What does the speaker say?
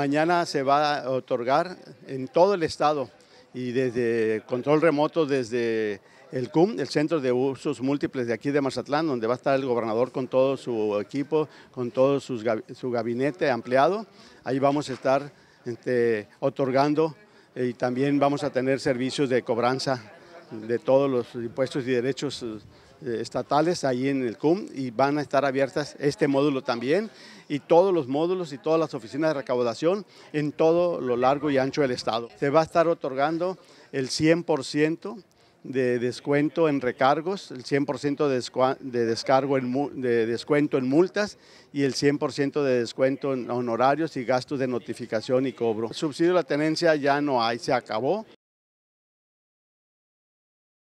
Mañana se va a otorgar en todo el estado y desde control remoto, desde el CUM, el Centro de Usos Múltiples de aquí de Mazatlán, donde va a estar el gobernador con todo su equipo, con todo sus, su gabinete ampliado. Ahí vamos a estar este, otorgando y también vamos a tener servicios de cobranza de todos los impuestos y derechos eh, estatales ahí en el CUM y van a estar abiertas este módulo también y todos los módulos y todas las oficinas de recaudación en todo lo largo y ancho del estado. Se va a estar otorgando el 100% de descuento en recargos, el 100% de, descargo de descuento en multas y el 100% de descuento en honorarios y gastos de notificación y cobro. El subsidio de la tenencia ya no hay, se acabó.